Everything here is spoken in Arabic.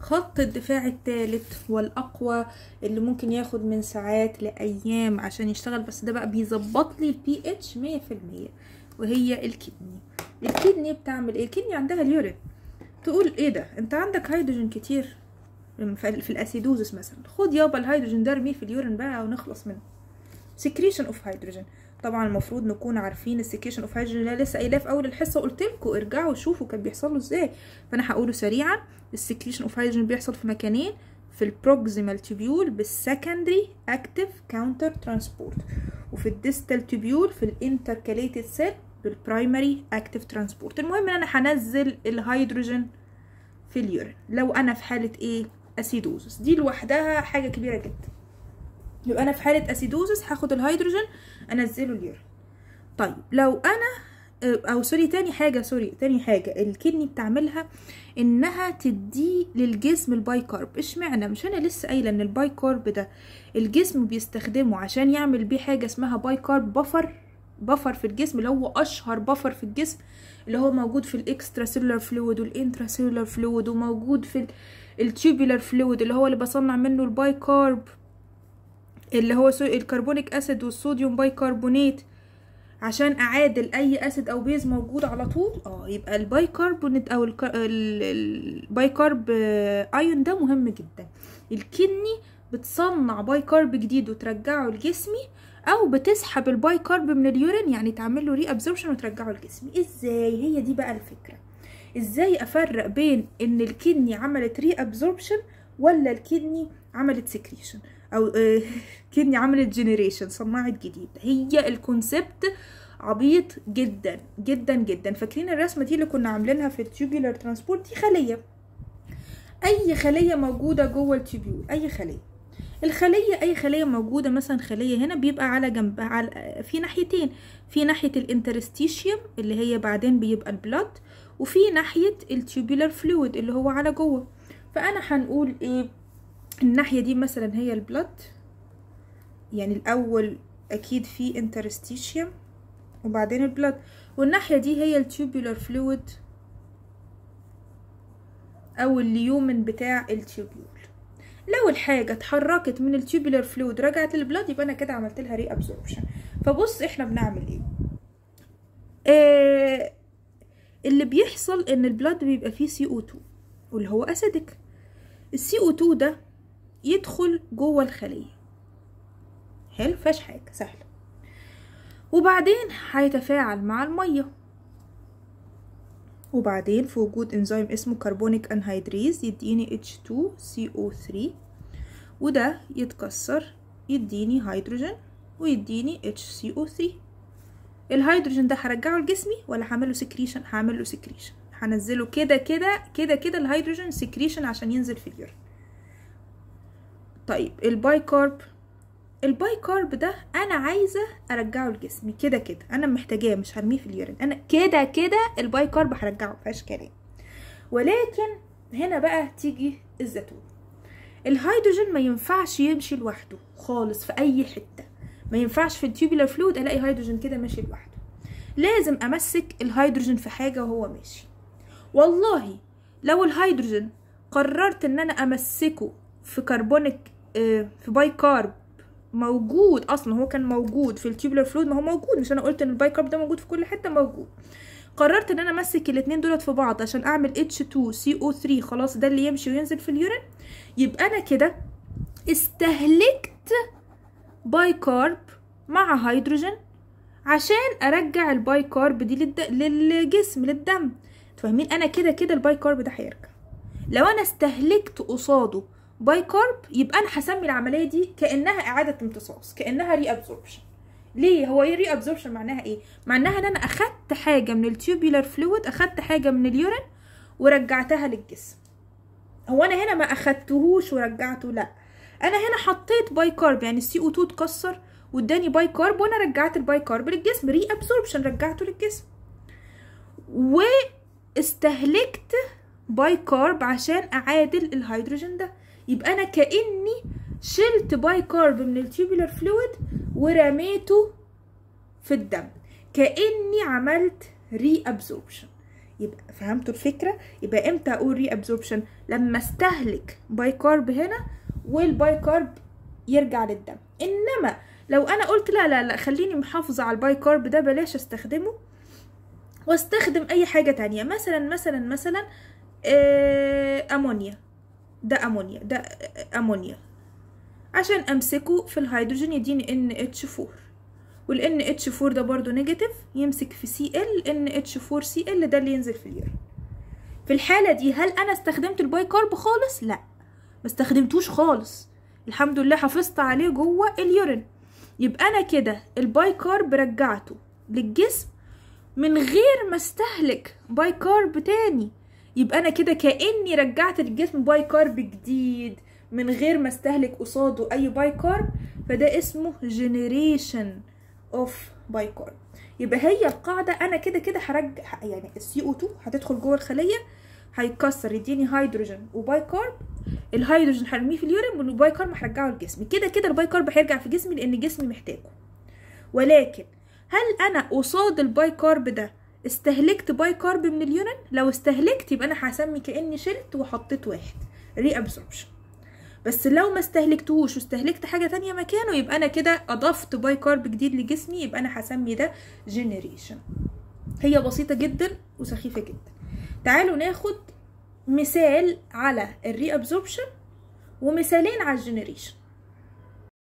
خط الدفاع الثالث والاقوى اللي ممكن ياخد من ساعات لايام عشان يشتغل بس ده بقى بيظبط لي البي اتش 100% وهي الكدني الكدني بتعمل ايه الكدني عندها اليورين تقول ايه ده انت عندك هيدروجين كتير في الاسيدوزس مثلا خد يابا الهيدروجين ده ارميه في اليورين بقى ونخلص منه سكريشن اوف هيدروجين طبعا المفروض نكون عارفين السكيشن اوف هيدروجين اللي لسه قايلاه في اول الحصه قلت لكم ارجعوا شوفوا كان بيحصل له ازاي فانا هقوله سريعا السكيشن اوف هيدروجين بيحصل في مكانين في البروكسيمال تيبيول بالسكندري اكتيف كاونتر ترانسبورت وفي الديستال تيبيول في الانتركاليتد سيل بالبرايمري اكتيف ترانسبورت المهم ان انا هنزل الهيدروجين في اليورين لو انا في حاله ايه اسيدوزس دي لوحدها حاجه كبيره جدا يبقى انا في حاله اسيدوزس هاخد الهيدروجين انزله اليورين طيب لو انا آه، او سوري تاني حاجه سوري تاني حاجه الكدني بتعملها انها تدي للجسم البايكارب اشمعنى مش انا لسه قايله ان البايكارب ده الجسم بيستخدمه عشان يعمل بيه حاجه اسمها بايكارب بفر بفر في الجسم اللي هو اشهر بفر في الجسم اللي هو موجود في الاكسترا سيلولار فلويد والانترا سيلولار فلويد وموجود في التيوبولار فلويد اللي هو اللي بصنع منه البايكارب اللي هو الكربونيك اسيد والصوديوم بايكربونات عشان اعادل اي اسيد او بيز موجود على طول اه يبقى البايكربونات او البايكرب ايون آه، ده مهم جدا الكني بتصنع بايكرب جديد وترجعه لجسمي او بتسحب البايكرب من اليورين يعني تعمل له ري ابزوربشن وترجعه لجسمي ازاي هي دي بقى الفكره ازاي افرق بين ان الكني عملت ري ابزوربشن ولا الكني عملت سكريشن او آه، كني عملت جنريشن صنعت جديد هي الكونسبت عبيط جدا جدا جدا فاكرين الرسمه دي اللي كنا عاملينها في التيوبولار ترانسبورت دي خليه اي خليه موجوده جوه التيوبول اي خليه الخليه اي خليه موجوده مثلا خليه هنا بيبقى على جنب على في ناحيتين في ناحيه الانترستيشيوم اللي هي بعدين بيبقى البلاد وفي ناحيه التوبيلر فلويد اللي هو على جوه فانا هنقول ايه الناحية دي مثلا هي البلد يعني الأول أكيد في انترستيشيوم وبعدين البلد والناحية دي هي التوبولر فلويد أو الليومن بتاع التوبول لو الحاجة اتحركت من التوبولر فلويد رجعت للبلد يبقى أنا كده عملت لها ري أبزوربشن فبص إحنا بنعمل إيه آه اللي بيحصل إن البلد بيبقى فيه سي او 2 واللي هو أسيدك السي او 2 ده يدخل جوه الخلية حلو فاش حاجة سهلة وبعدين هيتفاعل مع المية وبعدين في وجود انزيم اسمه كربونيك انهيدريز يديني H2CO3 وده يتكسر يديني هيدروجين ويديني HCO3 الهيدروجين ده هرجعه لجسمي ولا هعمله سكريشن هعمله سكريشن هنزله كده كده كده كده الهيدروجين سكريشن عشان ينزل في اليورين طيب الباي كارب الباي كارب ده انا عايزه ارجعه لجسمي كده كده انا محتاجاه مش هرميه في اليورين انا كده كده الباي كارب هرجعه مفيهاش كلام ولكن هنا بقى تيجي الزيتون الهيدروجين ما ينفعش يمشي لوحده خالص في اي حته ما ينفعش في التيوبولار فلود الاقي هيدروجين كده ماشي لوحده لازم امسك الهيدروجين في حاجه وهو ماشي والله لو الهيدروجين قررت ان انا امسكه في كربونيك آه، في باي كارب موجود اصلا هو كان موجود في التيوبلر فلود ما هو موجود مش انا قلت ان الباي كارب ده موجود في كل حته موجود قررت ان انا امسك الاتنين دولت في بعض عشان اعمل H2CO3 خلاص ده اللي يمشي وينزل في اليورين يبقى انا كده استهلكت باي كارب مع هيدروجين عشان ارجع الباي كارب دي للد... للجسم للدم فاهمين انا كده كده الباي كارب ده هيرجع لو انا استهلكت قصاده باي كارب يبقى انا هسمي العمليه دي كانها اعاده امتصاص كانها ري ابزوربشن ليه هو ايه ري ابزوربشن معناها ايه معناها ان انا اخدت حاجه من التيوبيلر فلويد اخدت حاجه من اليورين ورجعتها للجسم هو انا هنا ما اخدتهوش ورجعته لا انا هنا حطيت باي كارب يعني السي او 2 اتكسر واداني باي كارب وانا رجعت الباي كارب للجسم ري ابزوربشن رجعته للجسم واستهلكت باي كارب عشان اعادل الهيدروجين ده يبقى انا كاني شلت باي كارب من التيوبولار فلويد ورميته في الدم كاني عملت ري ابزوربشن يبقى فهمتوا الفكره يبقى امتى اقول ري ابزوربشن لما استهلك باي كارب هنا والباي كارب يرجع للدم انما لو انا قلت لا لا لا خليني محافظه على الباي كارب ده بلاش استخدمه واستخدم اي حاجه تانية مثلا مثلا مثلا آه امونيا ده امونيا ده امونيا عشان امسكه في الهيدروجين يديني ان اتش 4 والان اتش 4 ده برضو نيجاتيف يمسك في سي ال ان اتش 4 سي ال ده اللي ينزل في اليورو في الحاله دي هل انا استخدمت الباي كارب خالص لا ما استخدمتوش خالص الحمد لله حافظت عليه جوه اليورين يبقى انا كده الباي كارب رجعته للجسم من غير ما استهلك باي كارب تاني يبقى انا كده كاني رجعت الجسم باي كارب جديد من غير ما استهلك قصاده اي باي كارب فده اسمه جنريشن اوف باي كارب يبقى هي القاعده انا كده كده هرجع يعني السي او 2 هتدخل جوه الخليه هيكسر يديني هيدروجين وباي كارب الهيدروجين هرميه في اليورين والباي كارب هرجعه لجسمي كده كده الباي كارب هيرجع في جسمي لان جسمي محتاجه ولكن هل انا قصاد الباي كارب ده استهلكت باي كارب من اليونان لو استهلكت يبقى انا هسمي كاني شلت وحطيت واحد ري ابسوربشن بس لو ما استهلكتهوش واستهلكت حاجه تانية مكانه يبقى انا كده اضفت باي كارب جديد لجسمي يبقى انا هسمي ده جينيريشن هي بسيطه جدا وسخيفه جدا تعالوا ناخد مثال على الري ابزوربشن ومثالين على الجينيريشن